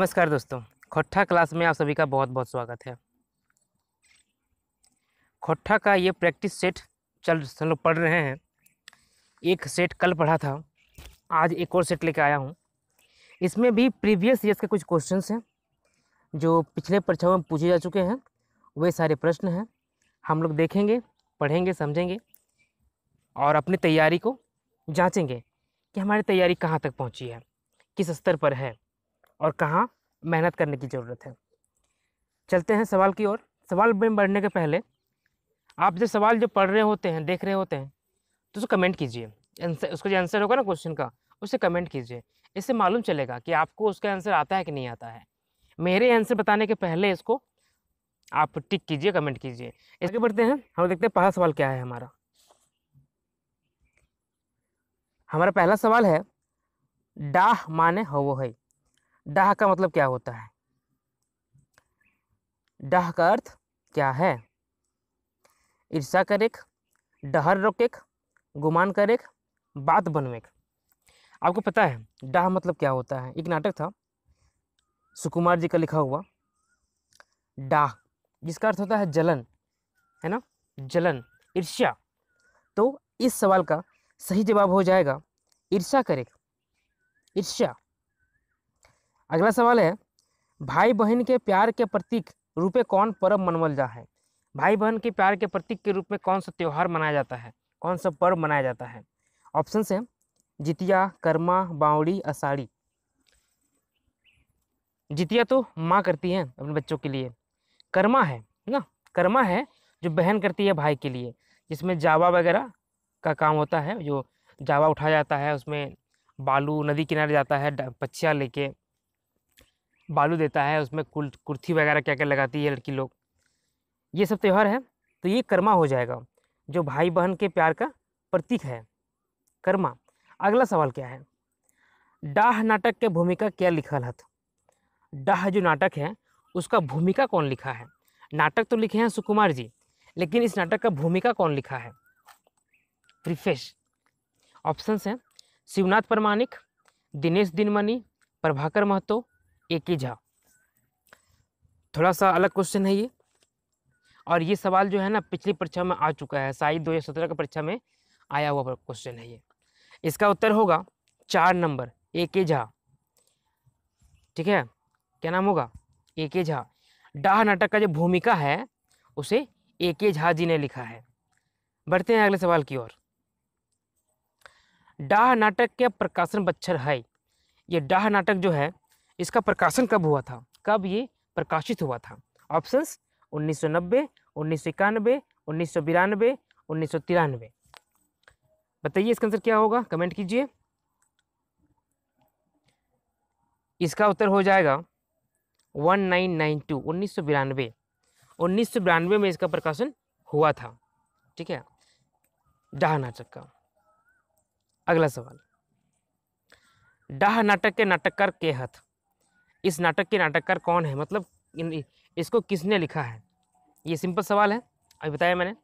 नमस्कार दोस्तों खट्ठा क्लास में आप सभी का बहुत बहुत स्वागत है खट्ठा का ये प्रैक्टिस सेट चल हम लोग पढ़ रहे हैं एक सेट कल पढ़ा था आज एक और सेट लेके आया हूँ इसमें भी प्रीवियस ईयर्स के कुछ क्वेश्चंस हैं जो पिछले परीक्षाओं में पूछे जा चुके हैं वे सारे प्रश्न हैं हम लोग देखेंगे पढ़ेंगे समझेंगे और अपनी तैयारी को जाँचेंगे कि हमारी तैयारी कहाँ तक पहुँची है किस स्तर पर है और कहाँ मेहनत करने की ज़रूरत है चलते हैं सवाल की ओर सवाल में बढ़ने के पहले आप जो सवाल जो पढ़ रहे होते हैं देख रहे होते हैं तो उसको कमेंट कीजिए उसको उसका जो आंसर होगा ना क्वेश्चन का उसे कमेंट कीजिए इससे मालूम चलेगा कि आपको उसका आंसर आता है कि नहीं आता है मेरे आंसर बताने के पहले इसको आप टिक कीजिए कमेंट कीजिए इसके बढ़ते हैं हम देखते हैं पहला सवाल क्या है हमारा हमारा पहला सवाल है डाह माने हवो है डाह का मतलब क्या होता है डाह का अर्थ क्या है ईर्षा करेक डहर रोकेक गुमान करेक बात बनवेक आपको पता है डाह मतलब क्या होता है एक नाटक था सुकुमार जी का लिखा हुआ डाह जिसका अर्थ होता है जलन है ना जलन ईर्ष्या तो इस सवाल का सही जवाब हो जाएगा ईर्षा करेक ईर्ष्या अगला सवाल है भाई बहन के प्यार के प्रतीक रूपे कौन पर्व मनवल जा है भाई बहन के प्यार के प्रतीक के रूप में कौन सा त्यौहार मनाया जाता है कौन सा पर्व मनाया जाता है ऑप्शन है जितिया कर्मा बावड़ी अषाढ़ी जितिया तो माँ करती है अपने बच्चों के लिए कर्मा है ना कर्मा है जो बहन करती है भाई के लिए जिसमें जावा वगैरह का काम होता है जो जावा उठाया जाता है उसमें बालू नदी किनारे जाता है पछिया लेके बालू देता है उसमें कुल कुर्थी वगैरह क्या क्या लगाती है लड़की लोग ये सब त्यौहार है तो ये कर्मा हो जाएगा जो भाई बहन के प्यार का प्रतीक है कर्मा अगला सवाल क्या है डाह नाटक के भूमिका क्या लिखल हथ डाह जो नाटक है उसका भूमिका कौन लिखा है नाटक तो लिखे हैं सुकुमार जी लेकिन इस नाटक का भूमिका कौन लिखा है प्रिफेश ऑप्शंस हैं शिवनाथ प्रमाणिक दिनेश दिनमणि प्रभाकर महतो के झा थोड़ा सा अलग क्वेश्चन है ये और ये सवाल जो है ना पिछली परीक्षा में आ चुका है शायद दो हज़ार सत्रह की परीक्षा में आया हुआ क्वेश्चन है ये इसका उत्तर होगा चार नंबर ए के झा ठीक है क्या नाम होगा ए के झा डाह नाटक का जो भूमिका है उसे ए के झा जी ने लिखा है बढ़ते हैं अगले सवाल की ओर डाह नाटक के प्रकाशन बच्चर है ये डाह नाटक जो है इसका प्रकाशन कब हुआ था कब ये प्रकाशित हुआ था ऑप्शंस 1990, उन्नीस सौ इक्यानवे उन्नीस सौ बिरानवे उन्नीस सौ तिरानवे बताइए इसका आंसर क्या होगा कमेंट कीजिए इसका उत्तर हो जाएगा 1992 उन्नीस सौ बिरानवे उन्नीस सौ बिरानवे में इसका प्रकाशन हुआ था ठीक है डाह नाटक का अगला सवाल डाह नाटक के नाटककार के हथ इस नाटक के नाटककार कौन है मतलब इन, इसको किसने लिखा है ये सिंपल सवाल है अभी बताया मैंने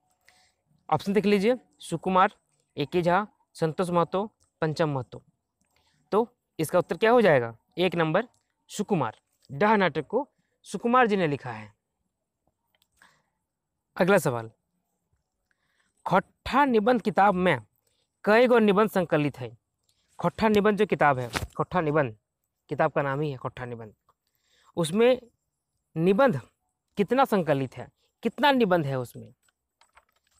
ऑप्शन देख लीजिए सुकुमार ए के झा संतोष महतो पंचम महतो तो इसका उत्तर क्या हो जाएगा एक नंबर सुकुमार डह नाटक को सुकुमार जी ने लिखा है अगला सवाल खट्ठा निबंध किताब में कई गो निबंध संकलित है खट्ठा निबंध जो किताब है खट्ठा निबंध किताब का नाम ही है खट्ठा निबंध उसमें निबंध कितना संकलित है कितना निबंध है उसमें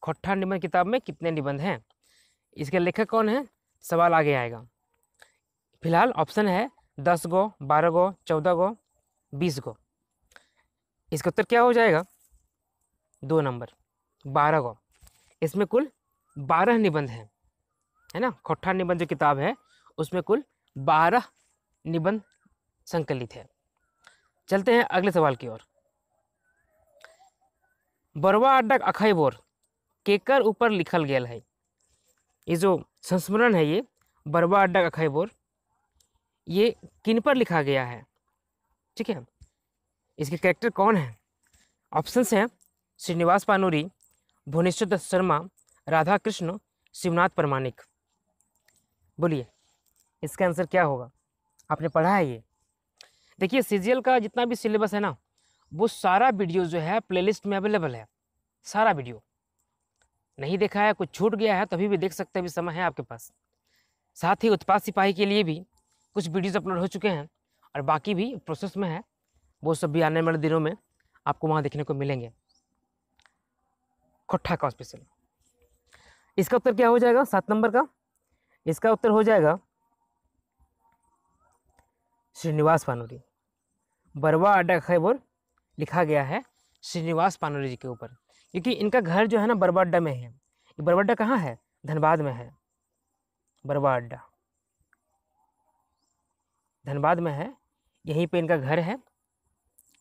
खट्ठा निबंध किताब में कितने निबंध हैं इसके लेखक कौन है सवाल आगे आएगा फिलहाल ऑप्शन है दस गो बारह गो चौदह गो बीस गो इसका उत्तर क्या हो जाएगा दो नंबर बारह गो इसमें कुल बारह निबंध हैं है ना खट्ठा निबंध जो किताब है उसमें कुल बारह निबंध संकलित है चलते हैं अगले सवाल की ओर बरवा अड्डा अखैबोर केकर ऊपर लिखल गया है ये जो संस्मरण है ये बरवा अड्डा अखैबोर ये किन पर लिखा गया है ठीक है इसके कैरेक्टर कौन है ऑप्शंस हैं श्रीनिवास पानूरी भुवनेश्वर दत्त शर्मा राधा कृष्ण शिवनाथ प्रमाणिक बोलिए इसका आंसर क्या होगा आपने पढ़ा है ये देखिए सीजियल का जितना भी सिलेबस है ना वो सारा वीडियो जो है प्लेलिस्ट में अवेलेबल है सारा वीडियो नहीं देखा है कुछ छूट गया है तभी भी देख सकते हैं अभी समय है आपके पास साथ ही उत्पाद सिपाही के लिए भी कुछ वीडियोज़ अपलोड हो चुके हैं और बाकी भी प्रोसेस में है वो सब भी आने वाले दिनों में आपको वहाँ देखने को मिलेंगे खट्ठा का स्पेशल इसका उत्तर क्या हो जाएगा सात नंबर का इसका उत्तर हो जाएगा श्रीनिवास पानोरी बरवा अड्डा खैबोर लिखा गया है श्रीनिवास पानोरी जी के ऊपर क्योंकि इनका घर जो है ना बरवा अड्डा में है ये बरवा अड्डा कहाँ है धनबाद में है बरवा अड्डा धनबाद में है यहीं पे इनका घर है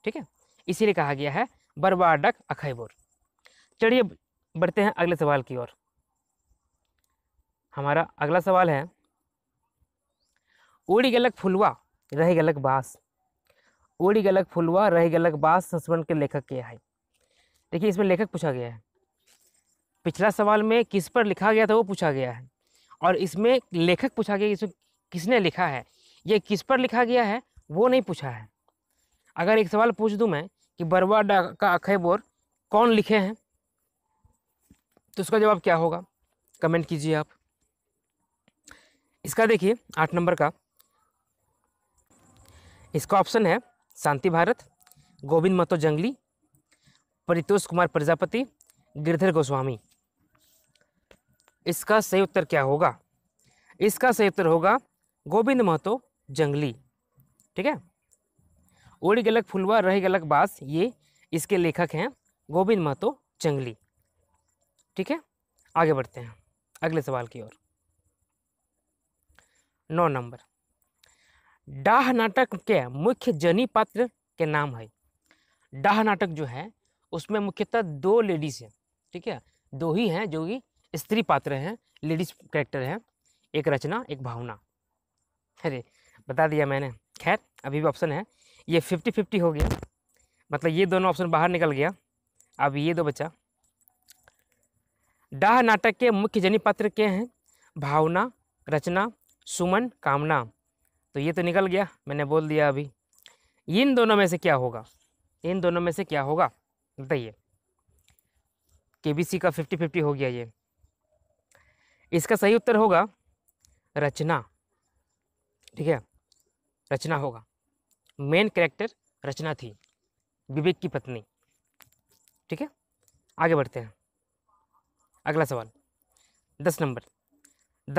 ठीक है इसीलिए कहा गया है बरवा अड्डा अखैबोर चलिए बढ़ते हैं अगले सवाल की ओर हमारा अगला सवाल है उड़ी गलक फुलवा रह गलक बास उड़ी गलक फुलवा रह गलक बास संस्मरण के लेखक क्या है देखिए इसमें लेखक पूछा गया है पिछला सवाल में किस पर लिखा गया था वो पूछा गया है और इसमें लेखक पूछा गया इसमें किसने लिखा है ये किस पर लिखा गया है वो नहीं पूछा है अगर एक सवाल पूछ दूँ मैं कि बरवा का अखय बोर कौन लिखे हैं तो उसका जवाब क्या होगा कमेंट कीजिए आप इसका देखिए आठ नंबर का इसका ऑप्शन है शांति भारत गोविंद मतो जंगली परितोष कुमार प्रजापति गिरधर गोस्वामी इसका सही उत्तर क्या होगा इसका सही उत्तर होगा गोविंद महतो जंगली ठीक है उड़ गलक फुलवा रही गलक बास ये इसके लेखक हैं गोविंद महतो जंगली ठीक है आगे बढ़ते हैं अगले सवाल की ओर नौ नंबर डाह नाटक के मुख्य जनी पात्र के नाम है डाह नाटक जो है उसमें मुख्यतः दो लेडीज हैं ठीक है दो ही हैं जो कि स्त्री पात्र हैं लेडीज कैरेक्टर हैं एक रचना एक भावना अरे बता दिया मैंने खैर अभी भी ऑप्शन है ये फिफ्टी फिफ्टी हो गया मतलब ये दोनों ऑप्शन बाहर निकल गया अब ये दो बच्चा डाह नाटक के मुख्य जनी पात्र के हैं भावना रचना सुमन कामना तो ये तो निकल गया मैंने बोल दिया अभी इन दोनों में से क्या होगा इन दोनों में से क्या होगा बताइए के बी सी का फिफ्टी फिफ्टी हो गया ये इसका सही उत्तर होगा रचना ठीक है रचना होगा मेन कैरेक्टर रचना थी विवेक की पत्नी ठीक है आगे बढ़ते हैं अगला सवाल दस नंबर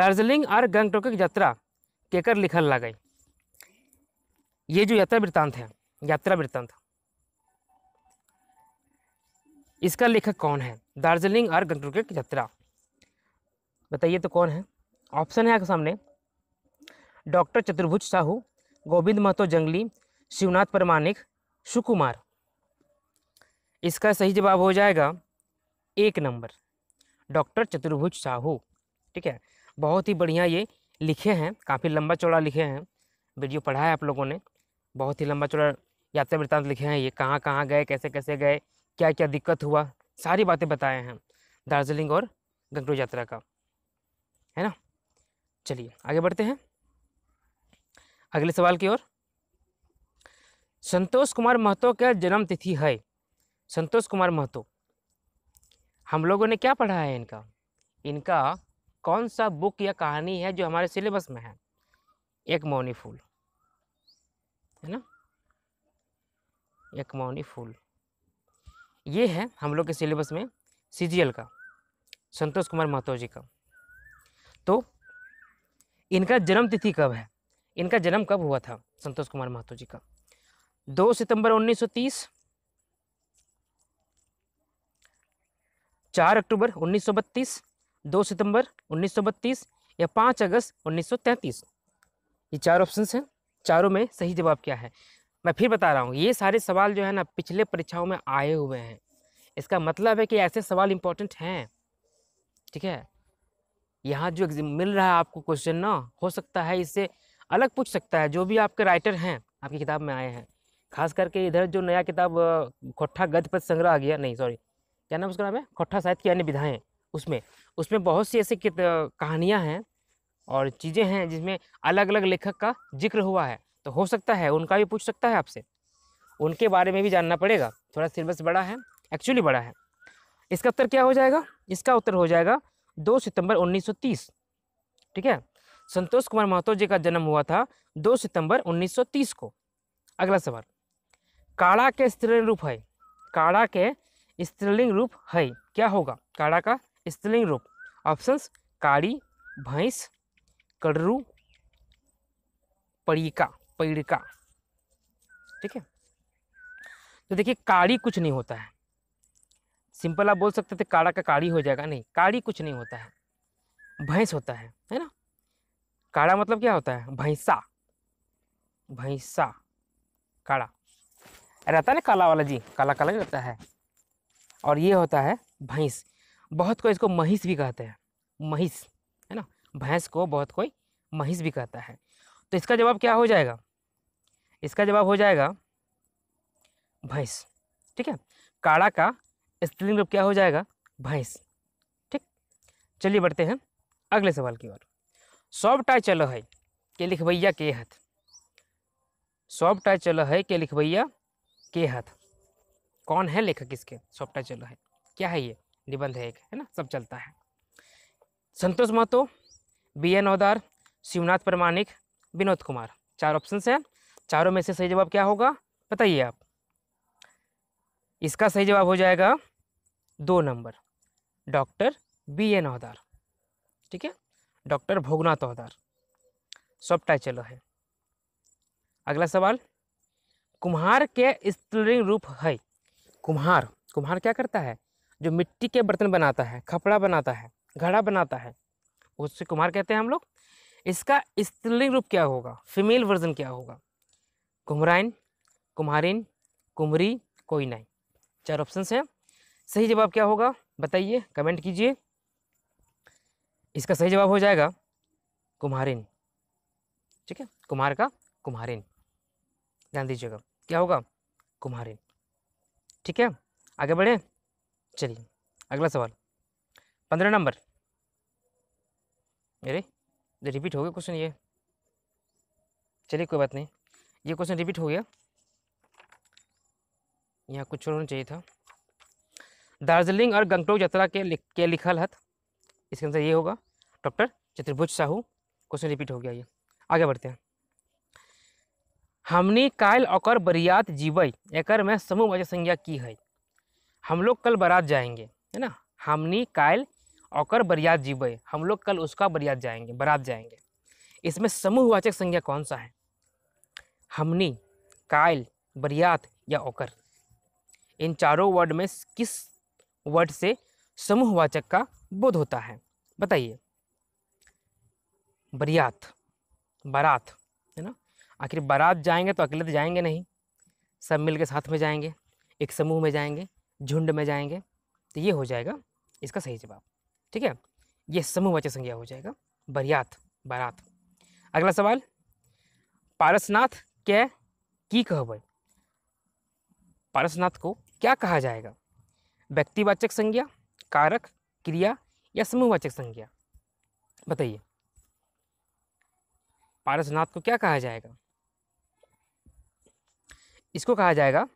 दार्जिलिंग और गंगटोक की यात्रा केकर लिखल गई ये जो यात्रा वृत्तांत है यात्रा वृत्तांत इसका लेखक कौन है दार्जिलिंग और गंगटोक यात्रा बताइए तो कौन है ऑप्शन है आपके सामने डॉक्टर चतुर्भुज साहू गोविंद महतो जंगली शिवनाथ प्रमाणिक सुकुमार इसका सही जवाब हो जाएगा एक नंबर डॉक्टर चतुर्भुज साहू ठीक है बहुत ही बढ़िया ये लिखे हैं काफ़ी लंबा चौड़ा लिखे हैं वीडियो पढ़ा है आप लोगों ने बहुत ही लंबा चौड़ा यात्रा वृत्तांत लिखे हैं ये कहाँ कहाँ गए कैसे कैसे गए क्या क्या दिक्कत हुआ सारी बातें बताए हैं दार्जिलिंग और गंगटोक यात्रा का है ना चलिए आगे बढ़ते हैं अगले सवाल की ओर संतोष कुमार महतो का जन्म तिथि है संतोष कुमार महतो हम लोगों ने क्या पढ़ा है इनका इनका कौन सा बुक या कहानी है जो हमारे सिलेबस में है एक मौनी फूल है ना मौनी फूल ये है हम लोग के सिलेबस में सीजीएल का संतोष कुमार महतो जी का तो इनका जन्म तिथि कब है इनका जन्म कब हुआ था संतोष कुमार महतो जी का 2 सितंबर 1930 4 अक्टूबर 1932 2 सितंबर 1932 या 5 अगस्त 1933 ये चार ऑप्शंस हैं चारों में सही जवाब क्या है मैं फिर बता रहा हूँ ये सारे सवाल जो है ना पिछले परीक्षाओं में आए हुए हैं इसका मतलब है कि ऐसे सवाल इम्पोर्टेंट हैं ठीक है यहाँ जो मिल रहा है आपको क्वेश्चन ना हो सकता है इससे अलग पूछ सकता है जो भी आपके राइटर हैं आपकी किताब में आए हैं खास करके इधर जो नया किताब खोठा गद्यपद संग्रह आ गया नहीं सॉरी क्या नाम उसका नाम है खोठा साहित्य की अन्य विधाएँ उसमें उसमें बहुत सी ऐसी कहानियाँ हैं और चीज़ें हैं जिसमें अलग अलग लेखक का जिक्र हुआ है तो हो सकता है उनका भी पूछ सकता है आपसे उनके बारे में भी जानना पड़ेगा थोड़ा सिलेबस बड़ा है एक्चुअली बड़ा है इसका उत्तर क्या हो जाएगा इसका उत्तर हो जाएगा दो सितंबर 1930 ठीक है संतोष कुमार महतो जी का जन्म हुआ था दो सितंबर 1930 को अगला सवाल काड़ा के स्त्रीलिंग रूप है काड़ा के स्त्रीलिंग रूप है क्या होगा काड़ा का स्त्रीलिंग रूप ऑप्शंस काड़ी भैंस कड़रू पड़ीका पैड़का ठीक है तो देखिए काड़ी कुछ नहीं होता है सिंपल आप बोल सकते थे काड़ा का काड़ी हो जाएगा नहीं काड़ी कुछ नहीं होता है भैंस होता है है ना काड़ा मतलब क्या होता है भैंसा भैंसा काड़ा रहता है ना काला वाला जी काला काला रहता है और ये होता है भैंस बहुत को इसको महिष भी कहते हैं महिष भैंस को बहुत कोई महिष भी कहता है तो इसका जवाब क्या हो जाएगा इसका जवाब हो जाएगा भैंस ठीक है काड़ा का स्त्रीलिंग रूप क्या हो जाएगा भैंस ठीक चलिए बढ़ते हैं अगले सवाल की ओर सबटा चल है के लिखवैया के हथ सबटा चल है के लिखवैया के हथ कौन है लेखक इसके सबटा चलो है क्या है ये निबंध है एक है ना सब चलता है संतोष महतो बी एन औदार शिवनाथ प्रमाणिक विनोद कुमार चार ऑप्शन हैं चारों में से सही जवाब क्या होगा बताइए आप इसका सही जवाब हो जाएगा दो number doctor B N Audar ठीक है डॉक्टर भोगनाथ औदार सब चलो है अगला सवाल कुम्हार के स्त्रिंग रूप है कुम्हार कुम्हार क्या करता है जो मिट्टी के बर्तन बनाता है खपड़ा बनाता है घड़ा बनाता है उसे कुमार कहते हैं हम लोग इसका स्त्रीलिंग रूप क्या होगा फीमेल वर्जन क्या होगा कुमराइन कुम्हारिन कुमरी कोई नहीं चार ऑप्शन हैं सही जवाब क्या होगा बताइए कमेंट कीजिए इसका सही जवाब हो जाएगा कुम्हारिन ठीक है कुमार का कुम्हारिन ध्यान दीजिएगा क्या होगा कुम्हारिन ठीक है आगे बढ़े चलिए अगला सवाल पंद्रह नंबर अरे रिपीट हो गया क्वेश्चन ये चलिए कोई बात नहीं ये क्वेश्चन रिपीट हो गया यहाँ कुछ छोड़ना चाहिए था दार्जिलिंग और गंगटोक यात्रा के लिख के लिखल हत इसका आंसर ये होगा डॉक्टर चतुर्भुज साहू क्वेश्चन रिपीट हो गया ये आगे बढ़ते हैं हमने कायल और बरियात जीवई एकर में समूह वजह संज्ञा की है हम लोग कल बारात जाएंगे है ना हमने कायल औकर बरियात जीबे हम लोग कल उसका बरियात जाएंगे बरात जाएंगे इसमें समूहवाचक संज्ञा कौन सा है हमनी कायल बरियात या ओकर इन चारों वर्ड में किस वर्ड से समूहवाचक का बोध होता है बताइए बरियात बारात है ना आखिर बारात जाएंगे तो अकेले तो जाएंगे नहीं सब मिलके साथ में जाएंगे एक समूह में जाएंगे झुंड में जाएंगे तो ये हो जाएगा इसका सही जवाब ठीक है ये समूह वाचक संज्ञा हो जाएगा बरियात बारात अगला सवाल पारसनाथ के की कहब पारसनाथ को क्या कहा जाएगा व्यक्तिवाचक संज्ञा कारक क्रिया या समूहवाचक संज्ञा बताइए पारसनाथ को क्या कहा जाएगा इसको कहा जाएगा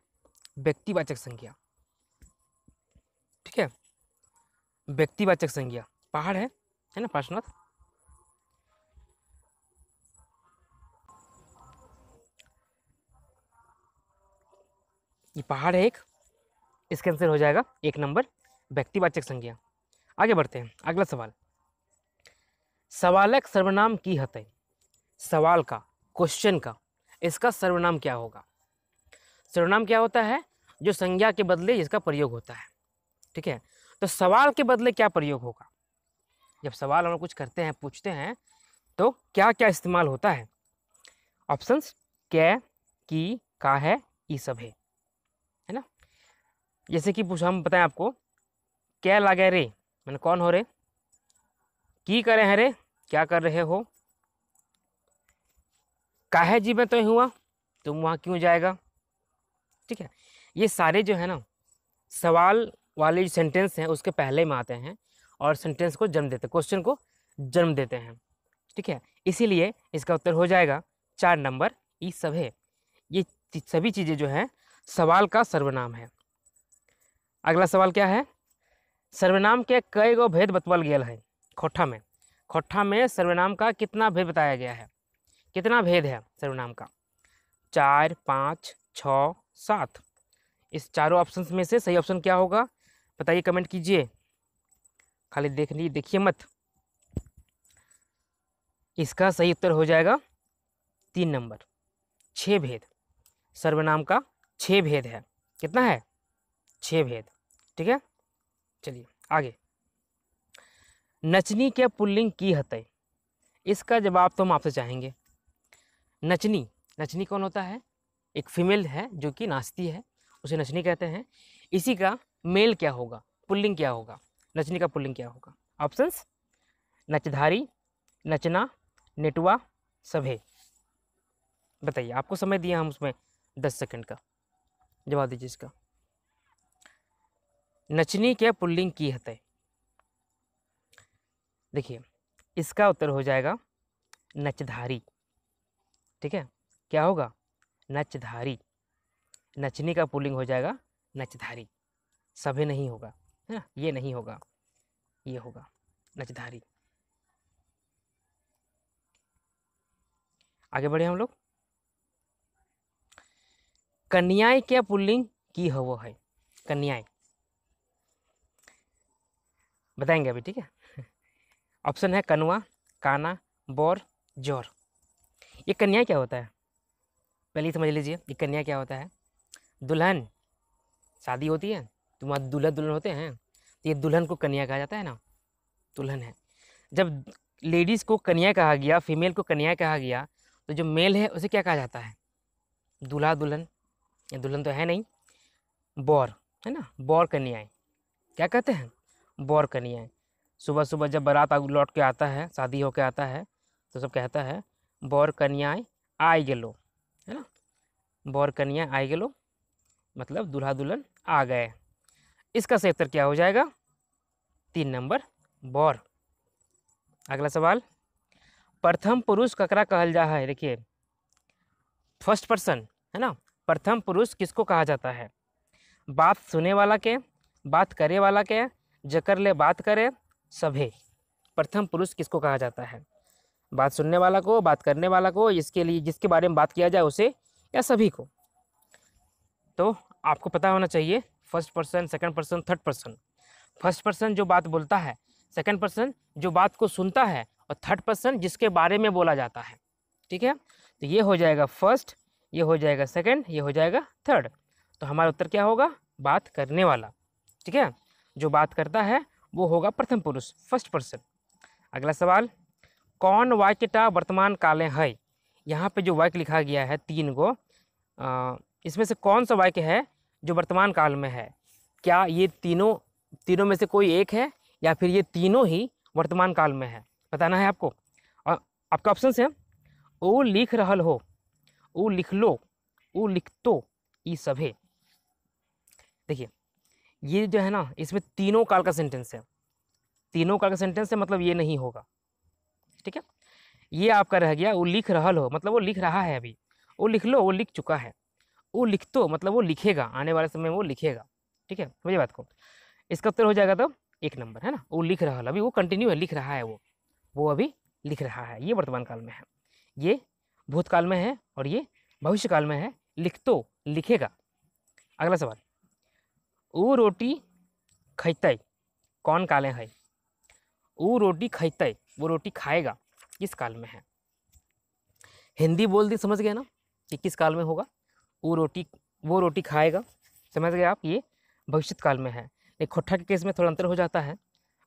व्यक्तिवाचक संज्ञा ठीक है व्यक्तिवाचक संज्ञा पहाड़ है है ना पार्श्वनाथ ये पहाड़ है एक इसका आंसर हो जाएगा एक नंबर व्यक्तिवाचक संज्ञा आगे बढ़ते हैं अगला सवाल सवालक सर्वनाम की हते सवाल का क्वेश्चन का इसका सर्वनाम क्या होगा सर्वनाम क्या होता है जो संज्ञा के बदले इसका प्रयोग होता है ठीक है तो सवाल के बदले क्या प्रयोग होगा जब सवाल हम कुछ करते हैं पूछते हैं तो क्या क्या इस्तेमाल होता है ऑप्शंस कै की का है ये सब है है ना जैसे कि पूछा हम बताएं आपको क्या लागे रे मैंने कौन हो रे की करे हैं रे क्या कर रहे हो काहे जी में तो हुआ तुम वहाँ क्यों जाएगा ठीक है ये सारे जो है ना सवाल वाले सेंटेंस हैं उसके पहले में आते हैं और सेंटेंस को जन्म देते हैं क्वेश्चन को जन्म देते हैं ठीक है इसीलिए इसका उत्तर हो जाएगा चार नंबर ई सभे ये सभी चीज़ें जो हैं सवाल का सर्वनाम है अगला सवाल क्या है सर्वनाम के कई गो भेद बतवल गया है खोठा में खोठा में सर्वनाम का कितना भेद बताया गया है कितना भेद है सर्वनाम का चार पाँच छ सात इस चारों ऑप्शन में से सही ऑप्शन क्या होगा बताइए कमेंट कीजिए खाली देख लीजिए देखिए मत इसका सही उत्तर हो जाएगा तीन नंबर छः भेद सर्वनाम का छः भेद है कितना है छः भेद ठीक है चलिए आगे नचनी के पुल्लिंग की हतय इसका जवाब तो हम आपसे चाहेंगे नचनी नचनी कौन होता है एक फीमेल है जो कि नाचती है उसे नचनी कहते हैं इसी का मेल क्या होगा पुल्लिंग क्या होगा नचनी का पुल्लिंग क्या होगा ऑप्शंस नचधारी नचना नेटवा सभे बताइए आपको समय दिया हम उसमें दस सेकंड का जवाब दीजिए इसका नचनी क्या पुल्लिंग की हत देखिए इसका उत्तर हो जाएगा नचधारी ठीक है क्या होगा नचधारी नचनी का पुल्लिंग हो जाएगा नचधारी सभी नहीं होगा है ना हाँ। ये नहीं होगा ये होगा नजधारी आगे बढ़े हम लोग कन्याय क्या पुल्लिंग की हवो है कन्याय बताएंगे अभी ठीक है ऑप्शन है कनुआ काना बौर जौर ये कन्या क्या होता है पहले समझ लीजिए ये कन्या क्या होता है दुल्हन शादी होती है तुम्हारे दूल्हा दुल्हन होते हैं तो ये दुल्हन को कन्या कहा जाता है ना दुल्हन है जब लेडीज़ को कन्या कहा गया फीमेल को कन्या कहा गया तो जो मेल है उसे क्या कहा जाता है दूल्हा दुल्हन या दुल्हन तो है नहीं बौर है ना बौर कन्याएँ क्या कहते हैं बौर कन्याएँ सुबह सुबह जब बारात लौट के आता है शादी होकर आता है तो सब कहता है बौर कन्याएँ आए गेलो है ना बौर कन्या आए गेलो मतलब दूल्हा दुल्हन आ गए इसका सही उत्तर क्या हो जाएगा तीन नंबर बौर अगला सवाल प्रथम पुरुष ककरा कहल जा है देखिए फर्स्ट पर्सन है ना प्रथम पुरुष किसको कहा जाता है बात सुने वाला के बात करे वाला के जकर ले बात करे सभी प्रथम पुरुष किसको कहा जाता है बात सुनने वाला को बात करने वाला को इसके लिए जिसके बारे में बात किया जाए उसे या सभी को तो आपको पता होना चाहिए first person second person third person first person जो बात बोलता है सेकंड पर्सन जो बात को सुनता है और थर्ड पर्सन जिसके बारे में बोला जाता है ठीक है तो ये हो जाएगा फर्स्ट ये हो जाएगा सेकंड ये हो जाएगा थर्ड तो हमारा उत्तर क्या होगा बात करने वाला ठीक है जो बात करता है वो होगा प्रथम पुरुष फर्स्ट पर्सन अगला सवाल कौन वाक्यटा वर्तमान काले है यहाँ पे जो वाक्य लिखा गया है तीन को इसमें से कौन सा वाक्य है जो वर्तमान काल में है क्या ये तीनों तीनों में से कोई एक है या फिर ये तीनों ही वर्तमान काल में है बताना है आपको और आपका ऑप्शन है ओ लिख रहा हो ओ लिख लो ओ लिख तो ई सभे देखिए ये जो है ना इसमें तीनों काल का सेंटेंस है तीनों काल का सेंटेंस है मतलब ये नहीं होगा ठीक है ये आपका रह गया वो लिख रहा हो मतलब वो लिख रहा है अभी वो लिख लो वो लिख चुका है वो लिख तो मतलब वो लिखेगा आने वाले समय में वो लिखेगा ठीक है मुझे बात को इसका उत्तर हो जाएगा तो एक नंबर है ना वो लिख रहा है अभी वो कंटिन्यू है लिख रहा है वो वो अभी लिख रहा है ये वर्तमान काल में है ये भूतकाल में है और ये भविष्य काल में है लिख तो लिखेगा अगला सवाल वो रोटी खैत कौन काले है वो रोटी खैत वो रोटी खाएगा किस काल में है हिंदी बोल दी समझ गए ना कि किस काल में होगा वो रोटी वो रोटी खाएगा समझ गए आप ये भविष्य काल में है एक खुट्ठा के केस में थोड़ा अंतर हो जाता है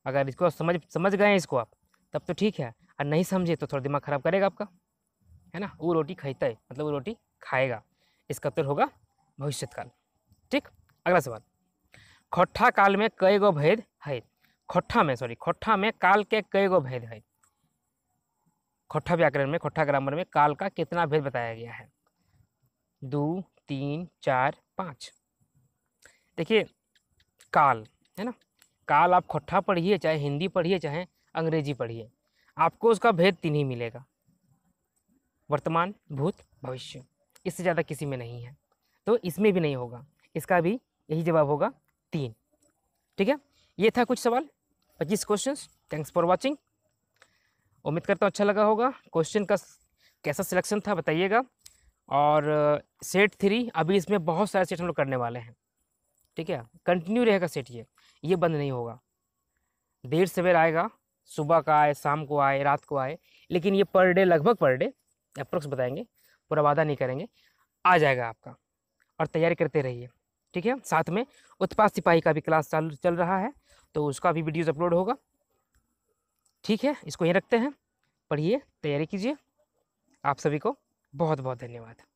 अगर इसको समझ समझ गए इसको आप तब तो ठीक है और नहीं समझे तो थोड़ा दिमाग ख़राब करेगा आपका है ना वो रोटी खाता है मतलब वो रोटी खाएगा इसका उत्तर होगा भविष्यकाल ठीक अगला सवाल खट्ठा काल में कई गो भेद है खोटा में सॉरी खट्ठा में काल के कई गो भेद है खट्ठा व्याकरण में खोटा ग्रामर में काल का कितना भेद बताया गया है दो तीन चार पाँच देखिए काल है ना काल आप खट्ठा पढ़िए चाहे हिंदी पढ़िए चाहे अंग्रेजी पढ़िए आपको उसका भेद तीन ही मिलेगा वर्तमान भूत भविष्य इससे ज़्यादा किसी में नहीं है तो इसमें भी नहीं होगा इसका भी यही जवाब होगा तीन ठीक है ये था कुछ सवाल पच्चीस क्वेश्चन थैंक्स फॉर वॉचिंग उम्मीद करता हूँ अच्छा लगा होगा क्वेश्चन का कैसा सिलेक्शन था बताइएगा और सेट थ्री अभी इसमें बहुत सारे सेट हम लोग करने वाले हैं ठीक है कंटिन्यू रहेगा सेट ये ये बंद नहीं होगा देर सवेर आएगा सुबह का आए शाम को आए रात को आए लेकिन ये पर डे लगभग पर डे अप्रोक्स बताएंगे पूरा वादा नहीं करेंगे आ जाएगा आपका और तैयारी करते रहिए ठीक है साथ में उत्पाद सिपाही का भी क्लास चल चल रहा है तो उसका भी वीडियोज़ अपलोड होगा ठीक है इसको यहीं रखते हैं पढ़िए तैयारी कीजिए आप सभी को बहुत बहुत धन्यवाद